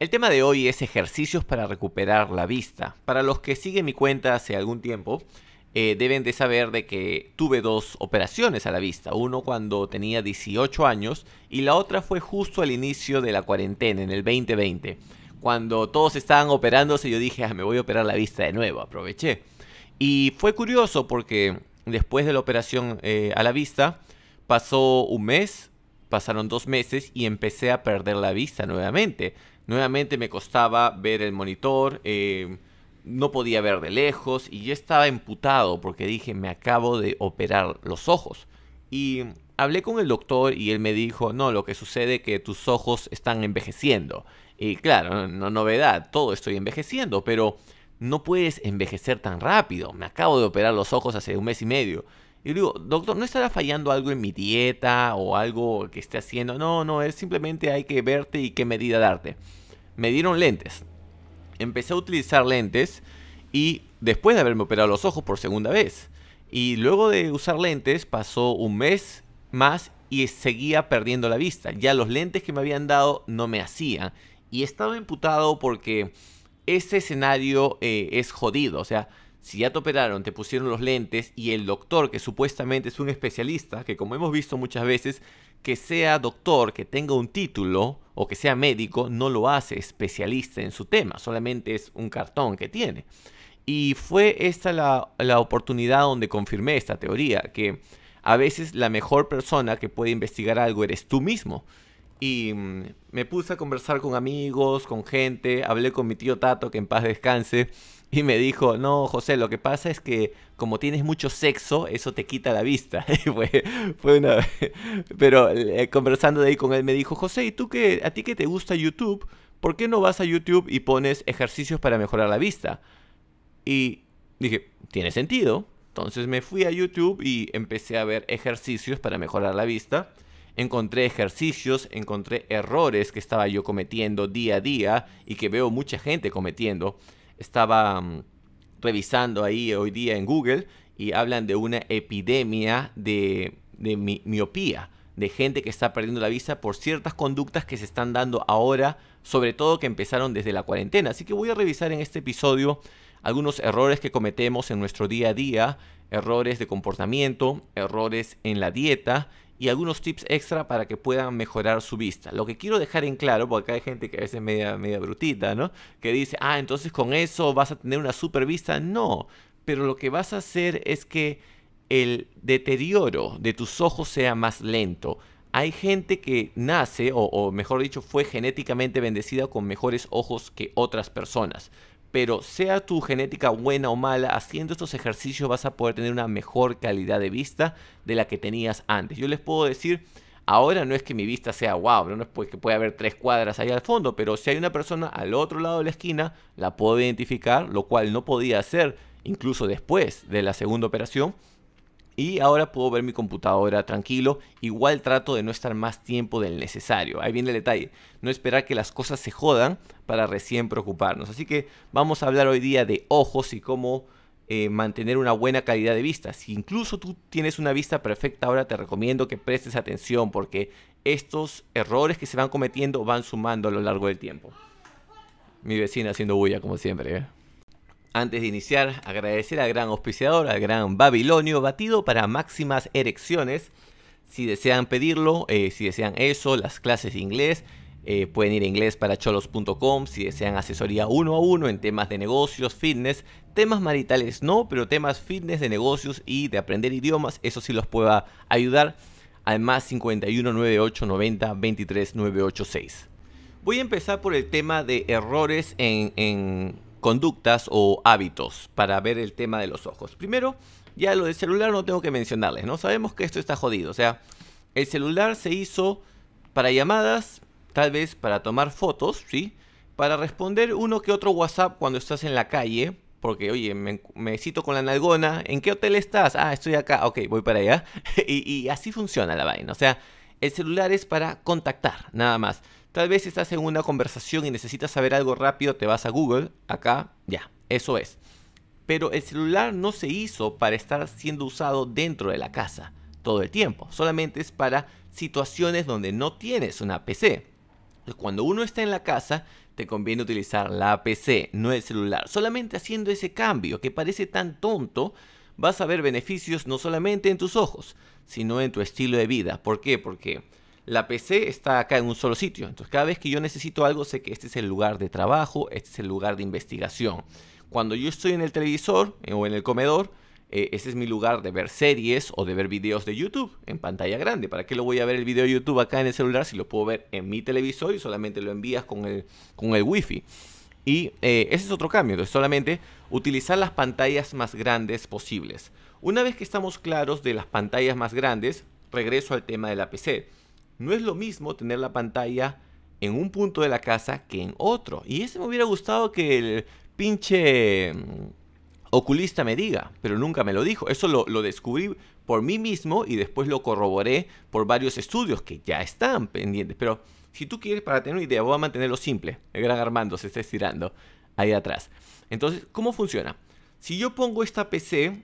El tema de hoy es ejercicios para recuperar la vista. Para los que siguen mi cuenta hace algún tiempo, eh, deben de saber de que tuve dos operaciones a la vista. Uno cuando tenía 18 años y la otra fue justo al inicio de la cuarentena, en el 2020. Cuando todos estaban operándose, yo dije, ah, me voy a operar la vista de nuevo, aproveché. Y fue curioso porque después de la operación eh, a la vista, pasó un mes, pasaron dos meses y empecé a perder la vista nuevamente. Nuevamente me costaba ver el monitor, eh, no podía ver de lejos y yo estaba emputado porque dije, me acabo de operar los ojos. Y hablé con el doctor y él me dijo, no, lo que sucede es que tus ojos están envejeciendo. Y claro, no novedad, todo estoy envejeciendo, pero no puedes envejecer tan rápido. Me acabo de operar los ojos hace un mes y medio. Y digo, doctor, ¿no estará fallando algo en mi dieta o algo que esté haciendo? No, no, es simplemente hay que verte y qué medida darte me dieron lentes. Empecé a utilizar lentes y después de haberme operado los ojos por segunda vez. Y luego de usar lentes pasó un mes más y seguía perdiendo la vista. Ya los lentes que me habían dado no me hacían. Y estaba imputado porque ese escenario eh, es jodido. O sea, si ya te operaron, te pusieron los lentes y el doctor, que supuestamente es un especialista, que como hemos visto muchas veces, que sea doctor, que tenga un título o que sea médico, no lo hace especialista en su tema, solamente es un cartón que tiene. Y fue esta la, la oportunidad donde confirmé esta teoría, que a veces la mejor persona que puede investigar algo eres tú mismo. Y mm, me puse a conversar con amigos, con gente, hablé con mi tío Tato, que en paz descanse, y me dijo, no, José, lo que pasa es que como tienes mucho sexo, eso te quita la vista. fue, Pero eh, conversando de ahí con él, me dijo, José, ¿y tú que a ti que te gusta YouTube? ¿Por qué no vas a YouTube y pones ejercicios para mejorar la vista? Y dije, tiene sentido. Entonces me fui a YouTube y empecé a ver ejercicios para mejorar la vista encontré ejercicios, encontré errores que estaba yo cometiendo día a día y que veo mucha gente cometiendo estaba mm, revisando ahí hoy día en Google y hablan de una epidemia de, miopía, de gente que está perdiendo la vista por ciertas conductas que se están dando ahora, sobre todo que empezaron desde la cuarentena. Así que voy a revisar en este episodio algunos errores que cometemos en nuestro día a día, errores de comportamiento, errores en la dieta y algunos tips extra para que puedan mejorar su vista. Lo que quiero dejar en claro, porque acá hay gente que a veces es media, media brutita, ¿no? Que dice, ah, entonces con eso vas a tener una super vista. No, pero lo que vas a hacer es que el deterioro de tus ojos sea más lento. Hay gente que nace, o, o mejor dicho, fue genéticamente bendecida con mejores ojos que otras personas pero sea tu genética buena o mala, haciendo estos ejercicios vas a poder tener una mejor calidad de vista de la que tenías antes. Yo les puedo decir, ahora no es que mi vista sea wow, no es pues que pueda haber tres cuadras ahí al fondo, pero si hay una persona al otro lado de la esquina, la puedo identificar, lo cual no podía hacer incluso después de la segunda operación y ahora puedo ver mi computadora tranquilo. Igual trato de no estar más tiempo del necesario. Ahí viene el detalle. No esperar que las cosas se jodan para recién preocuparnos. Así que vamos a hablar hoy día de ojos y cómo eh, mantener una buena calidad de vista. Si incluso tú tienes una vista perfecta, ahora te recomiendo que prestes atención porque estos errores que se van cometiendo van sumando a lo largo del tiempo. Mi vecina haciendo bulla como siempre. ¿eh? Antes de iniciar, agradecer al gran auspiciador, al gran Babilonio, batido para máximas erecciones. Si desean pedirlo, eh, si desean eso, las clases de inglés, eh, pueden ir a inglesparacholos.com si desean asesoría uno a uno en temas de negocios, fitness, temas maritales no, pero temas fitness de negocios y de aprender idiomas, eso sí los pueda ayudar. Además 51 98 90 23 986. Voy a empezar por el tema de errores en conductas o hábitos para ver el tema de los ojos. Primero, ya lo del celular no tengo que mencionarles, ¿no? Sabemos que esto está jodido, o sea, el celular se hizo para llamadas, tal vez para tomar fotos, ¿sí? Para responder uno que otro WhatsApp cuando estás en la calle, porque oye, me, necesito cito con la nalgona, ¿en qué hotel estás? Ah, estoy acá, ok, voy para allá. y, y así funciona la vaina, o sea, el celular es para contactar, nada más. Tal vez estás en una conversación y necesitas saber algo rápido, te vas a Google, acá, ya, eso es. Pero el celular no se hizo para estar siendo usado dentro de la casa todo el tiempo, solamente es para situaciones donde no tienes una PC. Cuando uno está en la casa, te conviene utilizar la PC, no el celular. Solamente haciendo ese cambio que parece tan tonto, vas a ver beneficios no solamente en tus ojos, sino en tu estilo de vida. ¿Por qué? Porque la PC está acá en un solo sitio. Entonces cada vez que yo necesito algo sé que este es el lugar de trabajo, este es el lugar de investigación. Cuando yo estoy en el televisor eh, o en el comedor, eh, ese es mi lugar de ver series o de ver videos de YouTube en pantalla grande. ¿Para qué lo voy a ver el video de YouTube acá en el celular si lo puedo ver en mi televisor y solamente lo envías con el, con el wifi? Y eh, ese es otro cambio, solamente utilizar las pantallas más grandes posibles. Una vez que estamos claros de las pantallas más grandes, regreso al tema de la PC no es lo mismo tener la pantalla en un punto de la casa que en otro. Y ese me hubiera gustado que el pinche mm, oculista me diga, pero nunca me lo dijo. Eso lo, lo, descubrí por mí mismo y después lo corroboré por varios estudios que ya están pendientes. Pero si tú quieres, para tener una idea, voy a mantenerlo simple. El gran Armando se está estirando ahí atrás. Entonces, ¿cómo funciona? Si yo pongo esta PC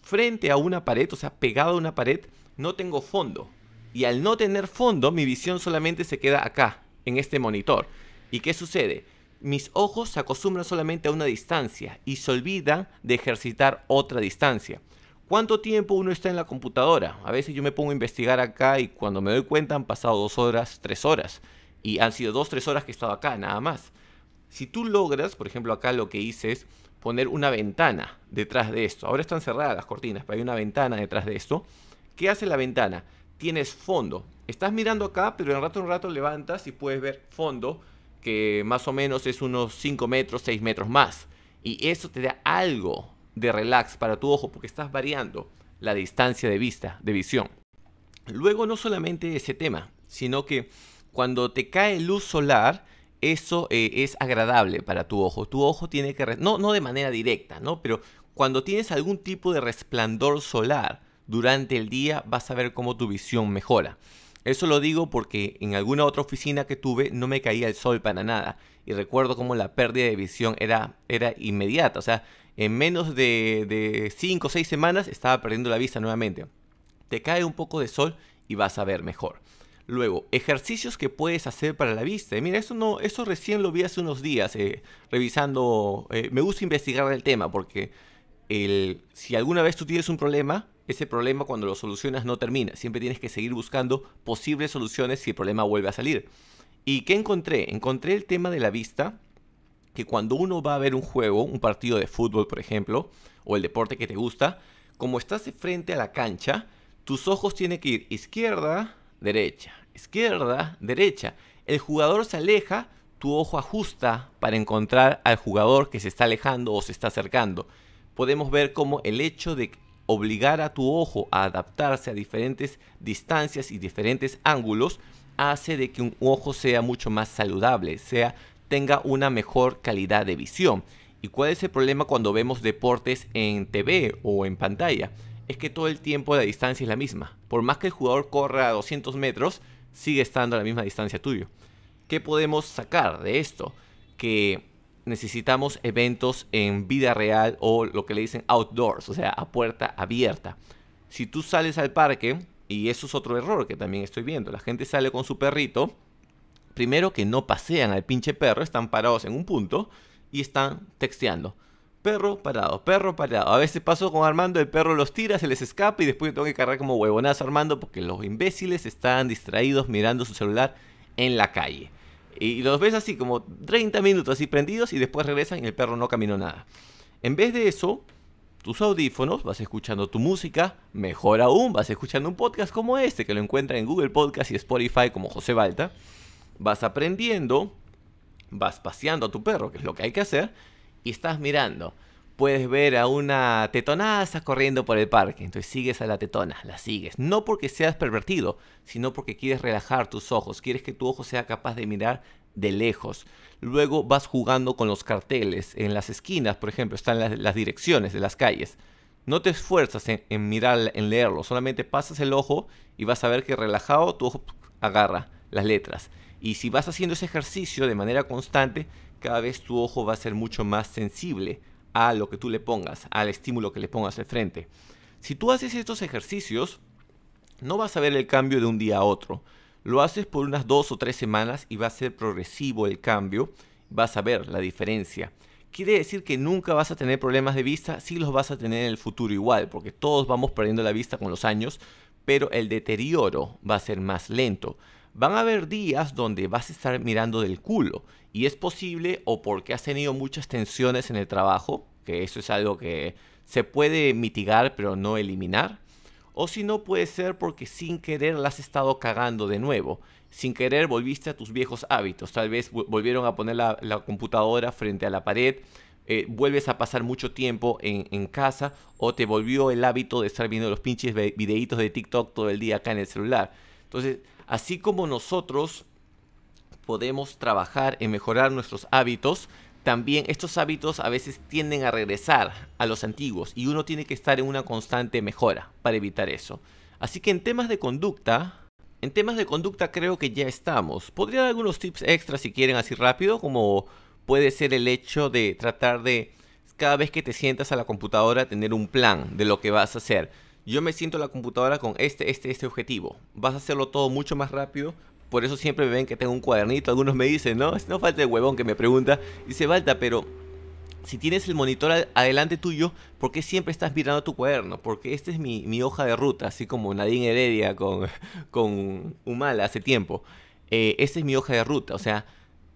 frente a una pared, o sea, pegada a una pared, no tengo fondo y al no tener fondo mi visión solamente se queda acá, en este monitor. ¿Y qué sucede? Mis ojos se acostumbran solamente a una distancia y se olvidan de ejercitar otra distancia. ¿Cuánto tiempo uno está en la computadora? A veces yo me pongo a investigar acá y cuando me doy cuenta han pasado dos horas, tres horas. Y han sido dos, tres horas que he estado acá, nada más. Si tú logras, por ejemplo acá lo que hice es poner una ventana detrás de esto. Ahora están cerradas las cortinas, pero hay una ventana detrás de esto. ¿Qué hace la ventana? tienes fondo. Estás mirando acá, pero en rato en rato levantas y puedes ver fondo, que más o menos es unos 5 metros, 6 metros más. Y eso te da algo de relax para tu ojo porque estás variando la distancia de vista, de visión. Luego no solamente ese tema, sino que cuando te cae luz solar, eso eh, es agradable para tu ojo. Tu ojo tiene que, no, no de manera directa, ¿no? Pero cuando tienes algún tipo de resplandor solar, durante el día vas a ver cómo tu visión mejora. Eso lo digo porque en alguna otra oficina que tuve no me caía el sol para nada. Y recuerdo cómo la pérdida de visión era, era inmediata. O sea, en menos de 5 o 6 semanas estaba perdiendo la vista nuevamente. Te cae un poco de sol y vas a ver mejor. Luego, ejercicios que puedes hacer para la vista. Mira, eso, no, eso recién lo vi hace unos días eh, revisando. Eh, me gusta investigar el tema porque el, si alguna vez tú tienes un problema, ese problema cuando lo solucionas no termina. Siempre tienes que seguir buscando posibles soluciones si el problema vuelve a salir. ¿Y qué encontré? Encontré el tema de la vista, que cuando uno va a ver un juego, un partido de fútbol, por ejemplo, o el deporte que te gusta, como estás de frente a la cancha, tus ojos tienen que ir izquierda, derecha, izquierda, derecha. El jugador se aleja, tu ojo ajusta para encontrar al jugador que se está alejando o se está acercando. Podemos ver cómo el hecho de obligar a tu ojo a adaptarse a diferentes distancias y diferentes ángulos hace de que un ojo sea mucho más saludable, sea tenga una mejor calidad de visión. ¿Y cuál es el problema cuando vemos deportes en TV o en pantalla? Es que todo el tiempo la distancia es la misma. Por más que el jugador corra a 200 metros, sigue estando a la misma distancia tuyo. ¿Qué podemos sacar de esto? Que necesitamos eventos en vida real o lo que le dicen outdoors, o sea, a puerta abierta. Si tú sales al parque, y eso es otro error que también estoy viendo, la gente sale con su perrito, primero que no pasean al pinche perro, están parados en un punto y están texteando. Perro parado, perro parado. A veces pasó con Armando, el perro los tira, se les escapa y después tengo que cargar como huevonazo Armando porque los imbéciles están distraídos mirando su celular en la calle. Y los ves así como 30 minutos así prendidos y después regresan y el perro no caminó nada. En vez de eso, tus audífonos, vas escuchando tu música, mejor aún, vas escuchando un podcast como este, que lo encuentras en Google Podcast y Spotify como José Balta. Vas aprendiendo, vas paseando a tu perro, que es lo que hay que hacer, y estás mirando puedes ver a una tetonaza corriendo por el parque. Entonces sigues a la tetona, la sigues. No porque seas pervertido, sino porque quieres relajar tus ojos, quieres que tu ojo sea capaz de mirar de lejos. Luego vas jugando con los carteles en las esquinas, por ejemplo, están las, direcciones de las calles. No te esfuerzas en, mirar, en leerlo, solamente pasas el ojo y vas a ver que relajado tu ojo agarra las letras. Y si vas haciendo ese ejercicio de manera constante, cada vez tu ojo va a ser mucho más sensible a lo que tú le pongas, al estímulo que le pongas de frente. Si tú haces estos ejercicios, no vas a ver el cambio de un día a otro. Lo haces por unas dos o tres semanas y va a ser progresivo el cambio. Vas a ver la diferencia. Quiere decir que nunca vas a tener problemas de vista, sí los vas a tener en el futuro igual, porque todos vamos perdiendo la vista con los años, pero el deterioro va a ser más lento van a haber días donde vas a estar mirando del culo. Y es posible o porque has tenido muchas tensiones en el trabajo, que eso es algo que se puede mitigar pero no eliminar. O si no, puede ser porque sin querer la has estado cagando de nuevo. Sin querer volviste a tus viejos hábitos. Tal vez volvieron a poner la, computadora frente a la pared. Eh, vuelves a pasar mucho tiempo en, en, casa o te volvió el hábito de estar viendo los pinches videitos de TikTok todo el día acá en el celular. Entonces, así como nosotros podemos trabajar en mejorar nuestros hábitos, también estos hábitos a veces tienden a regresar a los antiguos y uno tiene que estar en una constante mejora para evitar eso. Así que en temas de conducta, en temas de conducta creo que ya estamos. Podría dar algunos tips extra si quieren así rápido, como puede ser el hecho de tratar de cada vez que te sientas a la computadora tener un plan de lo que vas a hacer yo me siento en la computadora con este, este, este objetivo. Vas a hacerlo todo mucho más rápido. Por eso siempre me ven que tengo un cuadernito. Algunos me dicen, no, no falta el huevón que me pregunta. Dice, falta, pero si tienes el monitor adelante tuyo, ¿por qué siempre estás mirando tu cuaderno? Porque esta es mi, hoja de ruta, así como Nadine Heredia con, con Humala hace tiempo. Eh, esta es mi hoja de ruta, o sea,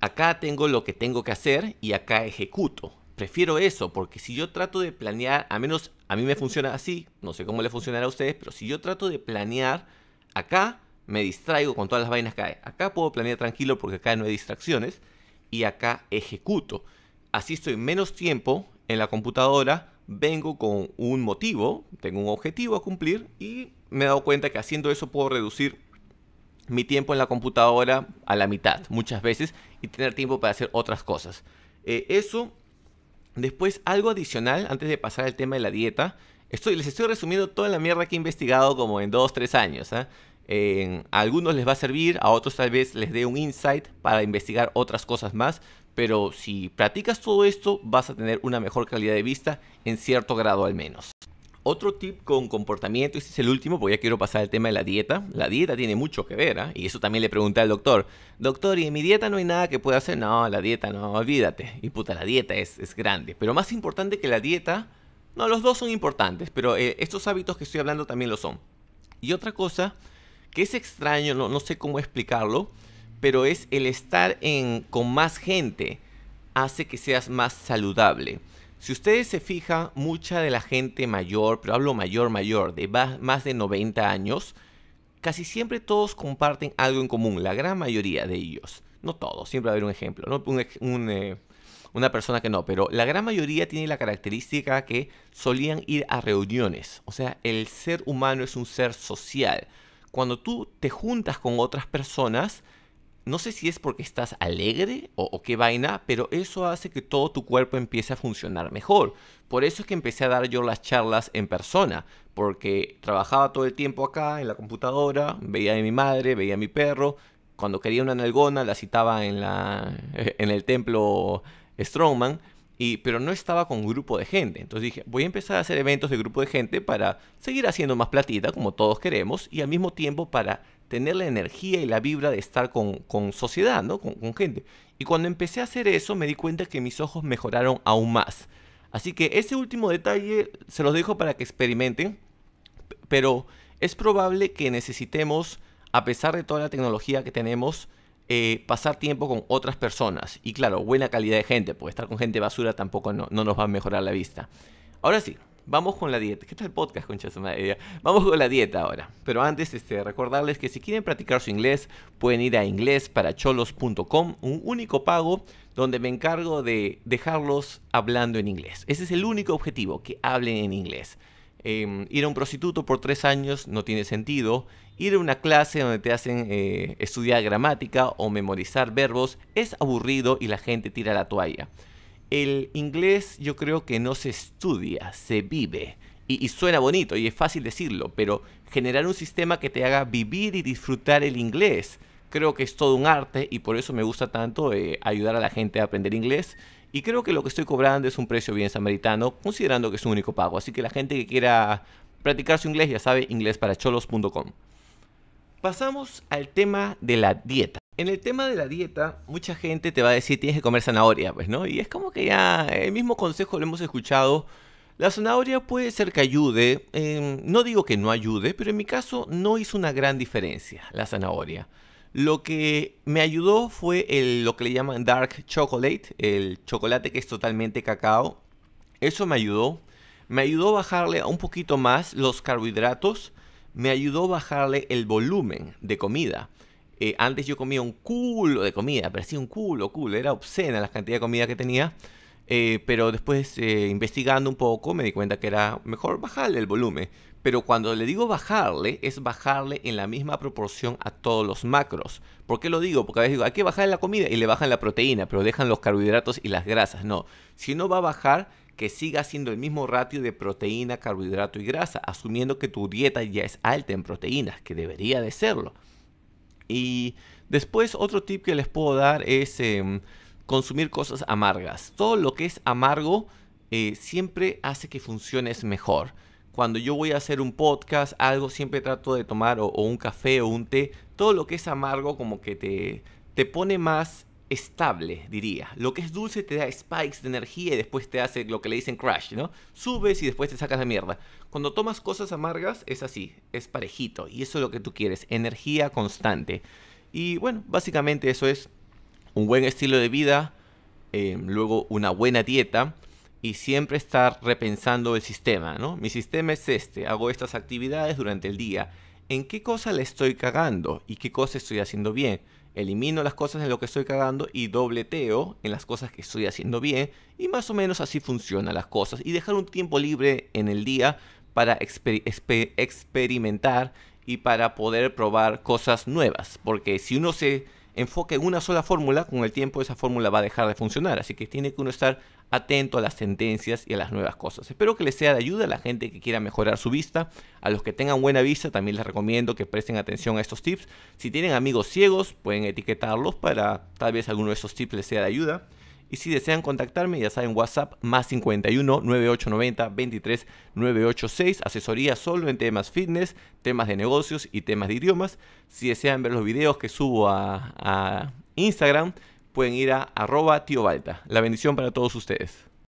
acá tengo lo que tengo que hacer y acá ejecuto prefiero eso, porque si yo trato de planear, a menos a mí me funciona así, no sé cómo le funcionará a ustedes, pero si yo trato de planear acá, me distraigo con todas las vainas que hay. Acá puedo planear tranquilo porque acá no hay distracciones y acá ejecuto. Así estoy menos tiempo en la computadora, vengo con un motivo, tengo un objetivo a cumplir y me he dado cuenta que haciendo eso puedo reducir mi tiempo en la computadora a la mitad muchas veces y tener tiempo para hacer otras cosas. Eh, eso Después, algo adicional, antes de pasar al tema de la dieta, estoy, les estoy resumiendo toda la mierda que he investigado como en 2-3 años. ¿ah? a algunos les va a servir, a otros tal vez les dé un insight para investigar otras cosas más, pero si practicas todo esto vas a tener una mejor calidad de vista en cierto grado al menos. Otro tip con comportamiento, y este es el último, porque ya quiero pasar al tema de la dieta. La dieta tiene mucho que ver, ¿ah? y eso también le pregunté al doctor. Doctor, ¿y en mi dieta no hay nada que pueda hacer? No, la dieta no, olvídate. Y puta, la dieta es, grande. Pero más importante que la dieta, no, los dos son importantes, pero eh, estos hábitos que estoy hablando también lo son. Y otra cosa que es extraño, no, no sé cómo explicarlo, pero es el estar en, con más gente hace que seas más saludable. Si ustedes se fijan, mucha de la gente mayor, pero hablo mayor, mayor, de más de 90 años, casi siempre todos comparten algo en común, la gran mayoría de ellos. No todos, siempre va a haber un ejemplo, eh, una persona que no, pero la gran mayoría tiene la característica que solían ir a reuniones. O sea, el ser humano es un ser social. Cuando tú te juntas con otras personas, no sé si es porque estás alegre o, qué vaina, pero eso hace que todo tu cuerpo empiece a funcionar mejor. Por eso es que empecé a dar yo las charlas en persona, porque trabajaba todo el tiempo acá en la computadora, veía a mi madre, veía a mi perro. Cuando quería una nalgona la citaba en, el templo Strongman, y, pero no estaba con un grupo de gente. Entonces dije, voy a empezar a hacer eventos de grupo de gente para seguir haciendo más platita, como todos queremos, y al mismo tiempo para tener la energía y la vibra de estar con, con sociedad, ¿no? Con, gente. Y cuando empecé a hacer eso me di cuenta que mis ojos mejoraron aún más. Así que ese último detalle se los dejo para que experimenten, pero es probable que necesitemos, a pesar de toda la tecnología que tenemos, eh, pasar tiempo con otras personas. Y claro, buena calidad de gente, porque estar con gente basura tampoco no, no nos va a mejorar la vista. Ahora sí, Vamos con la dieta. ¿Qué tal podcast, concha madre? Vamos con la dieta ahora. Pero antes, este, recordarles que si quieren practicar su inglés, pueden ir a inglesparacholos.com, un único pago donde me encargo de dejarlos hablando en inglés. Ese es el único objetivo, que hablen en inglés. Em, ir a un prostituto por tres años no tiene sentido. Ir a una clase donde te hacen eh, estudiar gramática o memorizar verbos es aburrido y la gente tira la toalla el inglés yo creo que no se estudia, se vive. Y, suena bonito y es fácil decirlo, pero generar un sistema que te haga vivir y disfrutar el inglés, creo que es todo un arte y por eso me gusta tanto eh, ayudar a la gente a aprender inglés. Y creo que lo que estoy cobrando es un precio bien samaritano, considerando que es un único pago. Así que la gente que quiera practicar su inglés ya sabe inglesparacholos.com. Pasamos al tema de la dieta. En el tema de la dieta, mucha gente te va a decir tienes que comer zanahoria, pues, ¿no? Y es como que ya el mismo consejo lo hemos escuchado. La zanahoria puede ser que ayude, em, no digo que no ayude, pero en mi caso no hizo una gran diferencia la zanahoria. Lo que me ayudó fue lo que le llaman dark chocolate, el chocolate que es totalmente cacao. Eso me ayudó. Me ayudó a bajarle un poquito más los carbohidratos. Me ayudó a bajarle el volumen de comida eh, antes yo comía un culo de comida, parecía un culo, culo, era obscena la cantidad de comida que tenía. Eh, pero después, eh, investigando un poco, me di cuenta que era mejor bajarle el volumen. Pero cuando le digo bajarle, es bajarle en la misma proporción a todos los macros. ¿Por qué lo digo? Porque a veces digo, hay que bajar la comida y le bajan la proteína, pero dejan los carbohidratos y las grasas. No, si no va a bajar, que siga siendo el mismo ratio de proteína, carbohidrato y grasa, asumiendo que tu dieta ya es alta en proteínas, que debería de serlo. Y después otro tip que les puedo dar es em, consumir cosas amargas. Todo lo que es amargo eh, siempre hace que funciones mejor. Cuando yo voy a hacer un podcast, algo siempre trato de tomar o, o un café o un té. Todo lo que es amargo como que te, te pone más estable, diría. Lo que es dulce te da spikes de energía y después te hace lo que le dicen crash, ¿no? Subes y después te sacas la mierda. Cuando tomas cosas amargas es así, es parejito y eso es lo que tú quieres, energía constante. Y bueno, básicamente eso es un buen estilo de vida, em, luego una buena dieta y siempre estar repensando el sistema, ¿no? Mi sistema es este, hago estas actividades durante el día. ¿En qué cosa le estoy cagando y qué cosa estoy haciendo bien? elimino las cosas en lo que estoy cagando y dobleteo en las cosas que estoy haciendo bien y más o menos así funcionan las cosas y dejar un tiempo libre en el día para experimentar y para poder probar cosas nuevas porque si uno se enfoque en una sola fórmula, con el tiempo esa fórmula va a dejar de funcionar. Así que tiene que uno estar atento a las sentencias y a las nuevas cosas. Espero que les sea de ayuda a la gente que quiera mejorar su vista. A los que tengan buena vista también les recomiendo que presten atención a estos tips. Si tienen amigos ciegos pueden etiquetarlos para tal vez alguno de estos tips les sea de ayuda. Y si desean contactarme, ya saben, WhatsApp más 51 9890 23 986. Asesoría solo en temas fitness, temas de negocios y temas de idiomas. Si desean ver los videos que subo a, Instagram, pueden ir a arroba tío Balta. La bendición para todos ustedes.